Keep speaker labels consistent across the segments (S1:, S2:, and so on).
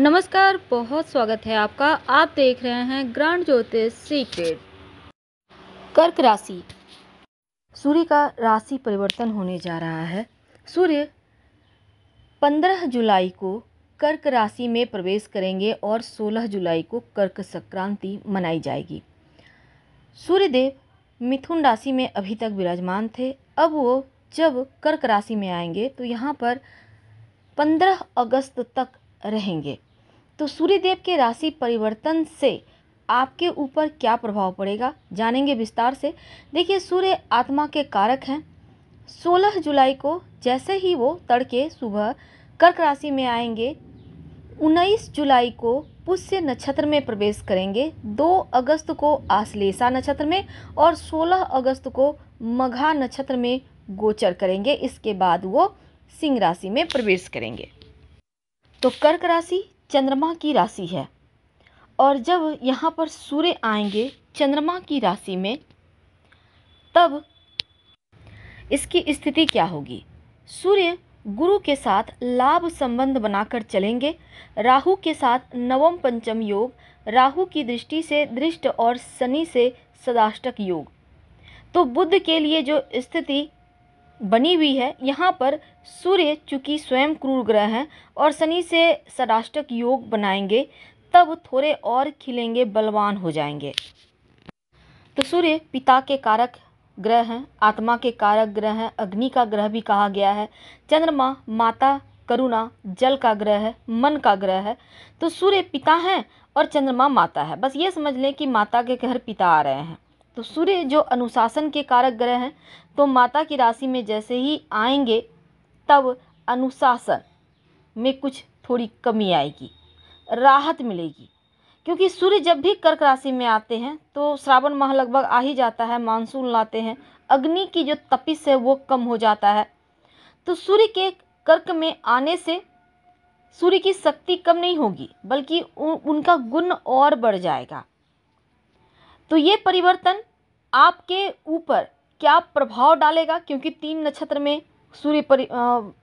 S1: नमस्कार बहुत स्वागत है आपका आप देख रहे हैं ग्रांड ज्योतिष सीक्रेट कर्क राशि सूर्य का राशि परिवर्तन होने जा रहा है सूर्य 15 जुलाई को कर्क राशि में प्रवेश करेंगे और 16 जुलाई को कर्क संक्रांति मनाई जाएगी सूर्यदेव मिथुन राशि में अभी तक विराजमान थे अब वो जब कर्क राशि में आएंगे तो यहाँ पर 15 अगस्त तक रहेंगे तो सूर्यदेव के राशि परिवर्तन से आपके ऊपर क्या प्रभाव पड़ेगा जानेंगे विस्तार से देखिए सूर्य आत्मा के कारक हैं 16 जुलाई को जैसे ही वो तड़के सुबह कर्क राशि में आएंगे 19 जुलाई को पुष्य नक्षत्र में प्रवेश करेंगे 2 अगस्त को आश्लेषा नक्षत्र में और 16 अगस्त को मघा नक्षत्र में गोचर करेंगे इसके बाद वो सिंह राशि में प्रवेश करेंगे तो कर्क राशि चंद्रमा की राशि है और जब यहाँ पर सूर्य आएंगे चंद्रमा की राशि में तब इसकी स्थिति क्या होगी सूर्य गुरु के साथ लाभ संबंध बनाकर चलेंगे राहु के साथ नवम पंचम योग राहु की दृष्टि से दृष्ट और शनि से सदाष्टक योग तो बुद्ध के लिए जो स्थिति बनी हुई है यहाँ पर सूर्य चूँकि स्वयं क्रूर ग्रह हैं और शनि से सदाष्टक योग बनाएंगे तब थोड़े और खिलेंगे बलवान हो जाएंगे तो सूर्य पिता के कारक ग्रह हैं आत्मा के कारक ग्रह हैं अग्नि का ग्रह भी कहा गया है चंद्रमा माता करुणा जल का ग्रह है मन का ग्रह है तो सूर्य पिता हैं और चंद्रमा माता है बस ये समझ लें कि माता के घर पिता आ रहे हैं तो सूर्य जो अनुशासन के कारक ग्रह हैं तो माता की राशि में जैसे ही आएंगे तब अनुशासन में कुछ थोड़ी कमी आएगी राहत मिलेगी क्योंकि सूर्य जब भी कर्क राशि में आते हैं तो श्रावण माह लगभग आ ही जाता है मानसून लाते हैं अग्नि की जो तपिश है वो कम हो जाता है तो सूर्य के कर्क में आने से सूर्य की शक्ति कम नहीं होगी बल्कि उनका गुण और बढ़ जाएगा तो ये परिवर्तन आपके ऊपर क्या प्रभाव डालेगा क्योंकि तीन नक्षत्र में सूर्य परि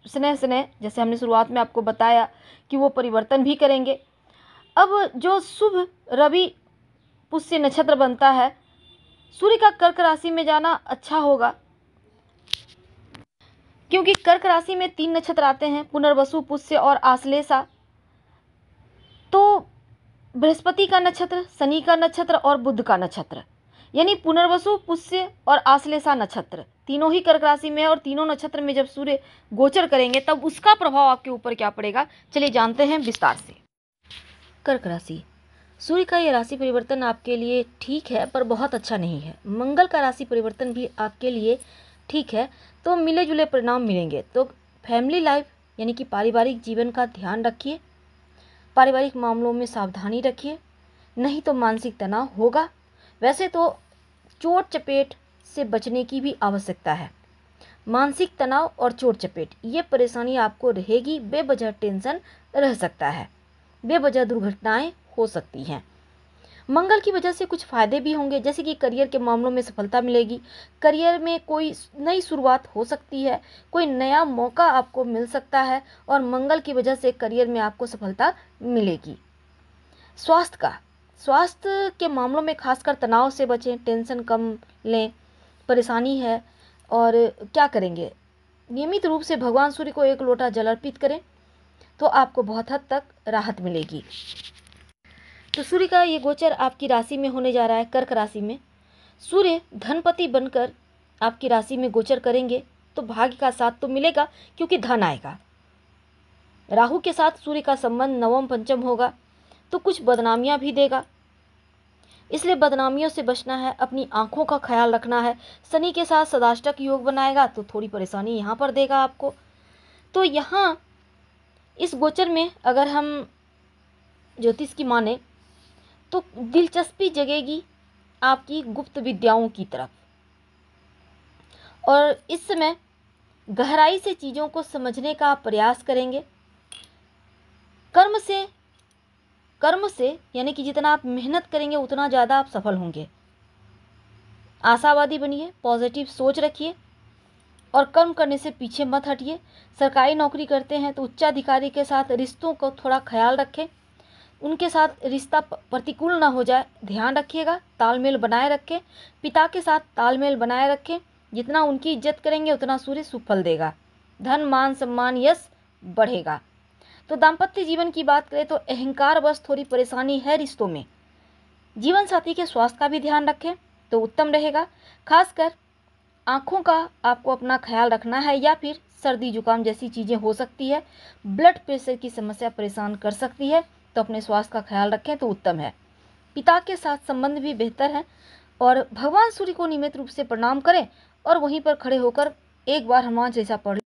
S1: स्नेह स्नेह जैसे हमने शुरुआत में आपको बताया कि वो परिवर्तन भी करेंगे अब जो शुभ रवि पुष्य नक्षत्र बनता है सूर्य का कर्क राशि में जाना अच्छा होगा क्योंकि कर्क राशि में तीन नक्षत्र आते हैं पुनर्वसु पुष्य और आश्लेषा तो बृहस्पति का नक्षत्र शनि का नक्षत्र और बुद्ध का नक्षत्र यानी पुनर्वसु पुष्य और आश्लेषा नक्षत्र तीनों ही कर्क राशि में है और तीनों नक्षत्र में जब सूर्य गोचर करेंगे तब उसका प्रभाव आपके ऊपर क्या पड़ेगा चलिए जानते हैं विस्तार से कर्क राशि सूर्य का यह राशि परिवर्तन आपके लिए ठीक है पर बहुत अच्छा नहीं है मंगल का राशि परिवर्तन भी आपके लिए ठीक है तो मिले जुले परिणाम मिलेंगे तो फैमिली लाइफ यानी कि पारिवारिक जीवन का ध्यान रखिए पारिवारिक मामलों में सावधानी रखिए नहीं तो मानसिक तनाव होगा वैसे तो चोट चपेट से बचने की भी आवश्यकता है मानसिक तनाव और चोट चपेट ये परेशानी आपको रहेगी बेवजह टेंशन रह सकता है बेवजह दुर्घटनाएं हो सकती हैं मंगल की वजह से कुछ फायदे भी होंगे जैसे कि करियर के मामलों में सफलता मिलेगी करियर में कोई नई शुरुआत हो सकती है कोई नया मौका आपको मिल सकता है और मंगल की वजह से करियर में आपको सफलता मिलेगी स्वास्थ्य का स्वास्थ्य के मामलों में खासकर तनाव से बचें टेंशन कम लें परेशानी है और क्या करेंगे नियमित रूप से भगवान सूर्य को एक लोटा जल अर्पित करें तो आपको बहुत हद तक राहत मिलेगी तो सूर्य का ये गोचर आपकी राशि में होने जा रहा है कर्क राशि में सूर्य धनपति बनकर आपकी राशि में गोचर करेंगे तो भाग्य का साथ तो मिलेगा क्योंकि धन आएगा राहु के साथ सूर्य का संबंध नवम पंचम होगा तो कुछ बदनामियाँ भी देगा इसलिए बदनामियों से बचना है अपनी आंखों का ख्याल रखना है शनि के साथ सदाष्टक योग बनाएगा तो थोड़ी परेशानी यहाँ पर देगा आपको तो यहाँ इस गोचर में अगर हम ज्योतिष की माने तो दिलचस्पी जगेगी आपकी गुप्त विद्याओं की तरफ और इस समय गहराई से चीज़ों को समझने का प्रयास करेंगे कर्म से कर्म से यानी कि जितना आप मेहनत करेंगे उतना ज़्यादा आप सफल होंगे आशावादी बनिए पॉजिटिव सोच रखिए और कर्म करने से पीछे मत हटिए सरकारी नौकरी करते हैं तो उच्चाधिकारी के साथ रिश्तों को थोड़ा ख्याल रखें उनके साथ रिश्ता प्रतिकूल ना हो जाए ध्यान रखिएगा तालमेल बनाए रखें पिता के साथ तालमेल बनाए रखें जितना उनकी इज्जत करेंगे उतना सूर्य सुफल देगा धन मान सम्मान यश बढ़ेगा तो दाम्पत्य जीवन की बात करें तो अहंकार बस थोड़ी परेशानी है रिश्तों में जीवन साथी के स्वास्थ्य का भी ध्यान रखें तो उत्तम रहेगा खासकर आँखों का आपको अपना ख्याल रखना है या फिर सर्दी जुकाम जैसी चीज़ें हो सकती है ब्लड प्रेशर की समस्या परेशान कर सकती है तो अपने स्वास्थ्य का ख्याल रखें तो उत्तम है पिता के साथ संबंध भी बेहतर है और भगवान सूर्य को नियमित रूप से प्रणाम करें और वहीं पर खड़े होकर एक बार हनुमान जैसा पढ़